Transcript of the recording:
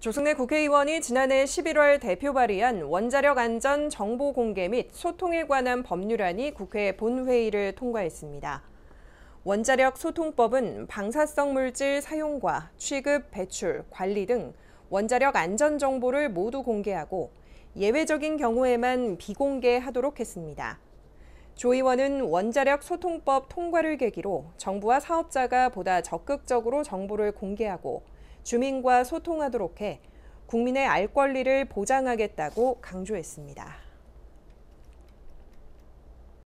조승래 국회의원이 지난해 11월 대표 발의한 원자력 안전 정보 공개 및 소통에 관한 법률안이 국회 본회의를 통과했습니다. 원자력 소통법은 방사성 물질 사용과 취급, 배출, 관리 등 원자력 안전 정보를 모두 공개하고 예외적인 경우에만 비공개하도록 했습니다. 조 의원은 원자력 소통법 통과를 계기로 정부와 사업자가 보다 적극적으로 정보를 공개하고 주민과 소통하도록 해 국민의 알 권리를 보장하겠다고 강조했습니다.